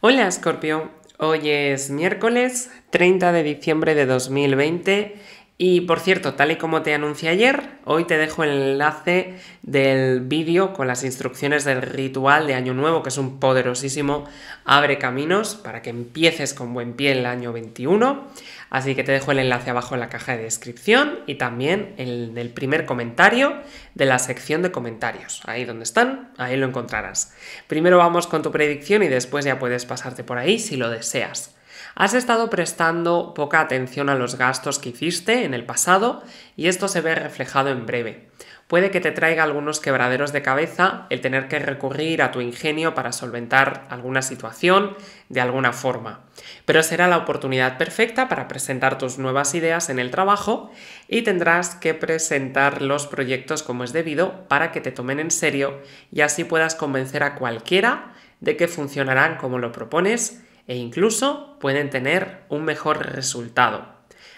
Hola Scorpio, hoy es miércoles 30 de diciembre de 2020 y por cierto, tal y como te anuncié ayer, hoy te dejo el enlace del vídeo con las instrucciones del ritual de Año Nuevo, que es un poderosísimo abre caminos para que empieces con buen pie el año 21. Así que te dejo el enlace abajo en la caja de descripción y también el del primer comentario de la sección de comentarios. Ahí donde están, ahí lo encontrarás. Primero vamos con tu predicción y después ya puedes pasarte por ahí si lo deseas. Has estado prestando poca atención a los gastos que hiciste en el pasado y esto se ve reflejado en breve. Puede que te traiga algunos quebraderos de cabeza el tener que recurrir a tu ingenio para solventar alguna situación de alguna forma, pero será la oportunidad perfecta para presentar tus nuevas ideas en el trabajo y tendrás que presentar los proyectos como es debido para que te tomen en serio y así puedas convencer a cualquiera de que funcionarán como lo propones e incluso pueden tener un mejor resultado.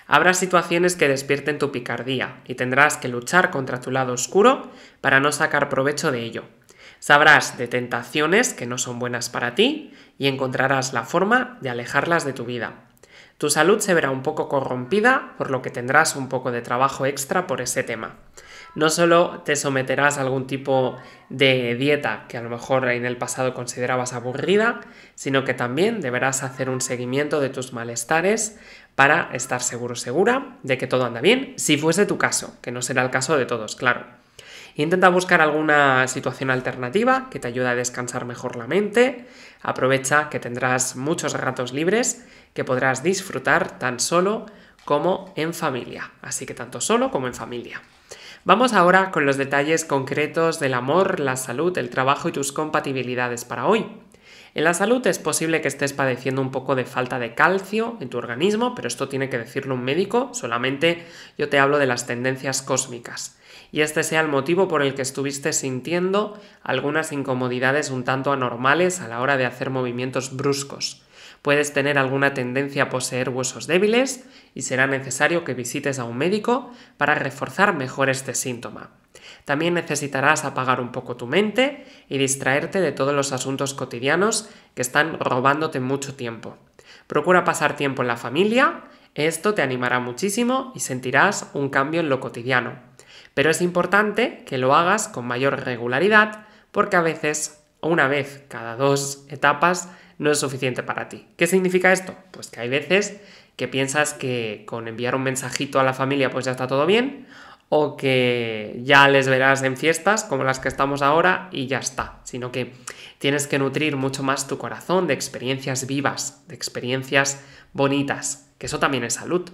Habrá situaciones que despierten tu picardía y tendrás que luchar contra tu lado oscuro para no sacar provecho de ello. Sabrás de tentaciones que no son buenas para ti y encontrarás la forma de alejarlas de tu vida. Tu salud se verá un poco corrompida, por lo que tendrás un poco de trabajo extra por ese tema no solo te someterás a algún tipo de dieta que a lo mejor en el pasado considerabas aburrida, sino que también deberás hacer un seguimiento de tus malestares para estar seguro segura de que todo anda bien, si fuese tu caso, que no será el caso de todos, claro. Intenta buscar alguna situación alternativa que te ayude a descansar mejor la mente. Aprovecha que tendrás muchos ratos libres que podrás disfrutar tan solo como en familia. Así que tanto solo como en familia. Vamos ahora con los detalles concretos del amor, la salud, el trabajo y tus compatibilidades para hoy. En la salud es posible que estés padeciendo un poco de falta de calcio en tu organismo, pero esto tiene que decirlo un médico, solamente yo te hablo de las tendencias cósmicas y este sea el motivo por el que estuviste sintiendo algunas incomodidades un tanto anormales a la hora de hacer movimientos bruscos. Puedes tener alguna tendencia a poseer huesos débiles y será necesario que visites a un médico para reforzar mejor este síntoma. También necesitarás apagar un poco tu mente y distraerte de todos los asuntos cotidianos que están robándote mucho tiempo. Procura pasar tiempo en la familia, esto te animará muchísimo y sentirás un cambio en lo cotidiano. Pero es importante que lo hagas con mayor regularidad porque a veces, una vez cada dos etapas, no es suficiente para ti. ¿Qué significa esto? Pues que hay veces que piensas que con enviar un mensajito a la familia pues ya está todo bien o que ya les verás en fiestas como las que estamos ahora y ya está, sino que tienes que nutrir mucho más tu corazón de experiencias vivas, de experiencias bonitas, que eso también es salud.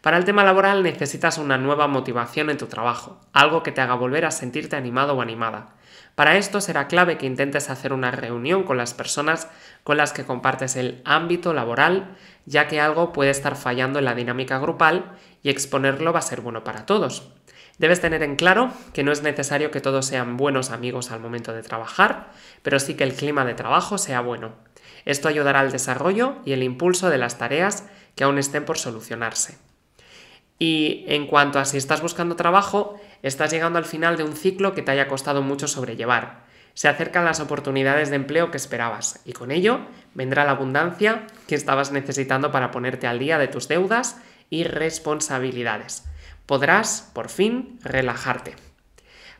Para el tema laboral necesitas una nueva motivación en tu trabajo, algo que te haga volver a sentirte animado o animada. Para esto será clave que intentes hacer una reunión con las personas con las que compartes el ámbito laboral, ya que algo puede estar fallando en la dinámica grupal y exponerlo va a ser bueno para todos. Debes tener en claro que no es necesario que todos sean buenos amigos al momento de trabajar, pero sí que el clima de trabajo sea bueno. Esto ayudará al desarrollo y el impulso de las tareas que aún estén por solucionarse. Y en cuanto a si estás buscando trabajo, estás llegando al final de un ciclo que te haya costado mucho sobrellevar. Se acercan las oportunidades de empleo que esperabas y con ello vendrá la abundancia que estabas necesitando para ponerte al día de tus deudas y responsabilidades. Podrás, por fin, relajarte.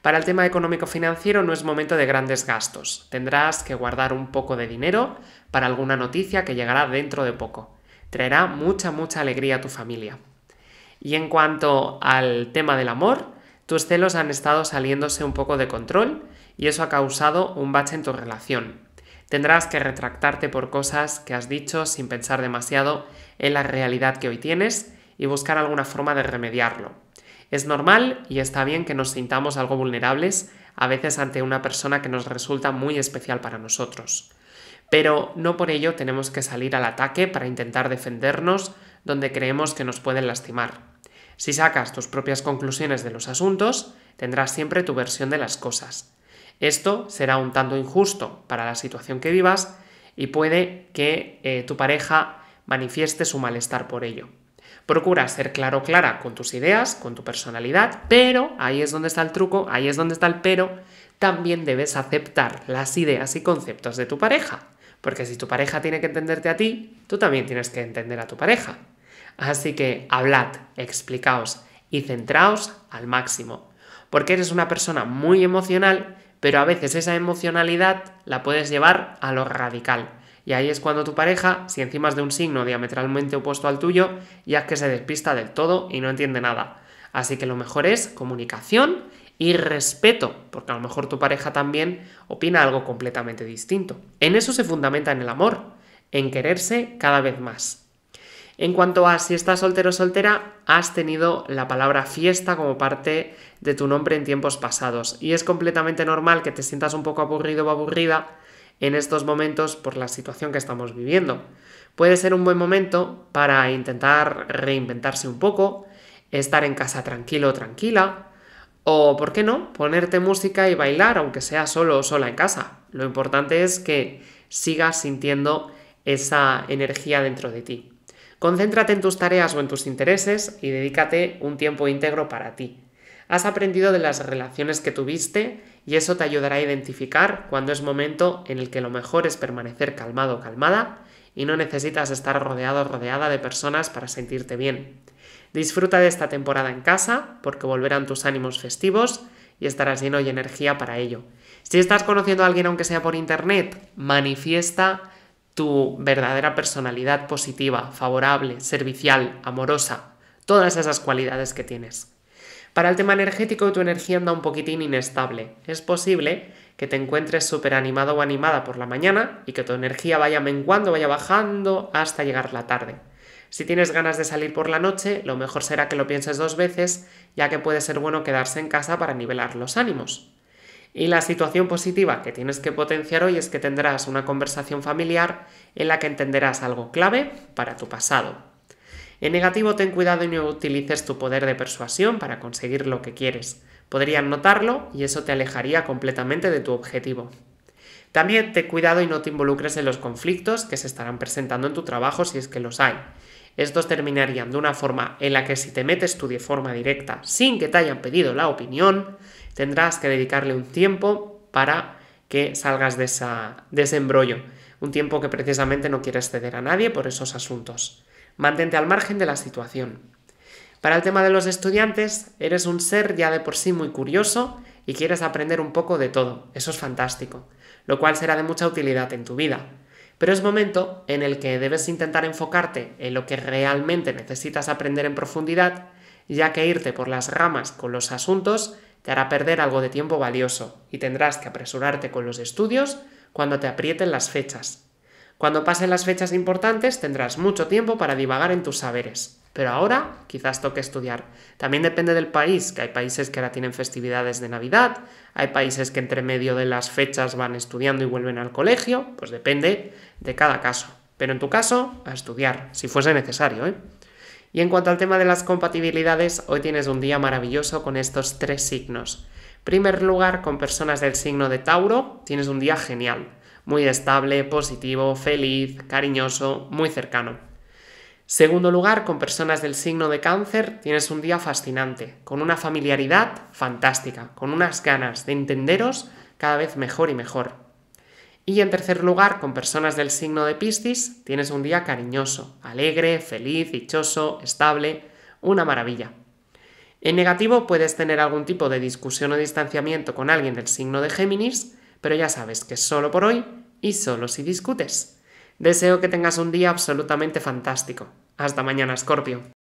Para el tema económico-financiero no es momento de grandes gastos. Tendrás que guardar un poco de dinero para alguna noticia que llegará dentro de poco. Traerá mucha, mucha alegría a tu familia. Y en cuanto al tema del amor, tus celos han estado saliéndose un poco de control y eso ha causado un bache en tu relación. Tendrás que retractarte por cosas que has dicho sin pensar demasiado en la realidad que hoy tienes y buscar alguna forma de remediarlo. Es normal y está bien que nos sintamos algo vulnerables a veces ante una persona que nos resulta muy especial para nosotros. Pero no por ello tenemos que salir al ataque para intentar defendernos donde creemos que nos pueden lastimar. Si sacas tus propias conclusiones de los asuntos, tendrás siempre tu versión de las cosas. Esto será un tanto injusto para la situación que vivas y puede que eh, tu pareja manifieste su malestar por ello. Procura ser claro clara con tus ideas, con tu personalidad, pero ahí es donde está el truco, ahí es donde está el pero, también debes aceptar las ideas y conceptos de tu pareja, porque si tu pareja tiene que entenderte a ti, tú también tienes que entender a tu pareja. Así que hablad, explicaos y centraos al máximo. Porque eres una persona muy emocional, pero a veces esa emocionalidad la puedes llevar a lo radical. Y ahí es cuando tu pareja, si encima es de un signo diametralmente opuesto al tuyo, ya es que se despista del todo y no entiende nada. Así que lo mejor es comunicación y respeto, porque a lo mejor tu pareja también opina algo completamente distinto. En eso se fundamenta en el amor, en quererse cada vez más. En cuanto a si estás soltero o soltera, has tenido la palabra fiesta como parte de tu nombre en tiempos pasados. Y es completamente normal que te sientas un poco aburrido o aburrida en estos momentos por la situación que estamos viviendo. Puede ser un buen momento para intentar reinventarse un poco, estar en casa tranquilo o tranquila, o, ¿por qué no?, ponerte música y bailar, aunque sea solo o sola en casa. Lo importante es que sigas sintiendo esa energía dentro de ti. Concéntrate en tus tareas o en tus intereses y dedícate un tiempo íntegro para ti. Has aprendido de las relaciones que tuviste y eso te ayudará a identificar cuando es momento en el que lo mejor es permanecer calmado o calmada y no necesitas estar rodeado o rodeada de personas para sentirte bien. Disfruta de esta temporada en casa porque volverán tus ánimos festivos y estarás lleno de energía para ello. Si estás conociendo a alguien aunque sea por internet, manifiesta tu verdadera personalidad positiva, favorable, servicial, amorosa, todas esas cualidades que tienes. Para el tema energético, tu energía anda un poquitín inestable. Es posible que te encuentres súper animado o animada por la mañana y que tu energía vaya menguando, vaya bajando hasta llegar la tarde. Si tienes ganas de salir por la noche, lo mejor será que lo pienses dos veces, ya que puede ser bueno quedarse en casa para nivelar los ánimos. Y la situación positiva que tienes que potenciar hoy es que tendrás una conversación familiar en la que entenderás algo clave para tu pasado. En negativo, ten cuidado y no utilices tu poder de persuasión para conseguir lo que quieres. Podrían notarlo y eso te alejaría completamente de tu objetivo. También ten cuidado y no te involucres en los conflictos que se estarán presentando en tu trabajo si es que los hay. Estos terminarían de una forma en la que si te metes tú de forma directa sin que te hayan pedido la opinión, Tendrás que dedicarle un tiempo para que salgas de, ese embrollo, un tiempo que precisamente no quieres ceder a nadie por esos asuntos. Mantente al margen de la situación. Para el tema de los estudiantes, eres un ser ya de por sí muy curioso y quieres aprender un poco de todo, eso es fantástico, lo cual será de mucha utilidad en tu vida. Pero es momento en el que debes intentar enfocarte en lo que realmente necesitas aprender en profundidad, ya que irte por las ramas con los asuntos te hará perder algo de tiempo valioso y tendrás que apresurarte con los estudios cuando te aprieten las fechas. Cuando pasen las fechas importantes tendrás mucho tiempo para divagar en tus saberes, pero ahora quizás toque estudiar. También depende del país, que hay países que ahora tienen festividades de Navidad, hay países que entre medio de las fechas van estudiando y vuelven al colegio, pues depende de cada caso. Pero en tu caso, a estudiar, si fuese necesario, ¿eh? Y en cuanto al tema de las compatibilidades, hoy tienes un día maravilloso con estos tres signos. primer lugar, con personas del signo de Tauro, tienes un día genial, muy estable, positivo, feliz, cariñoso, muy cercano. Segundo lugar, con personas del signo de cáncer tienes un día fascinante, con una familiaridad fantástica, con unas ganas de entenderos cada vez mejor y mejor. Y en tercer lugar, con personas del signo de Piscis, tienes un día cariñoso, alegre, feliz, dichoso, estable, una maravilla. En negativo puedes tener algún tipo de discusión o distanciamiento con alguien del signo de Géminis, pero ya sabes que es solo por hoy y solo si discutes. Deseo que tengas un día absolutamente fantástico. Hasta mañana, Scorpio.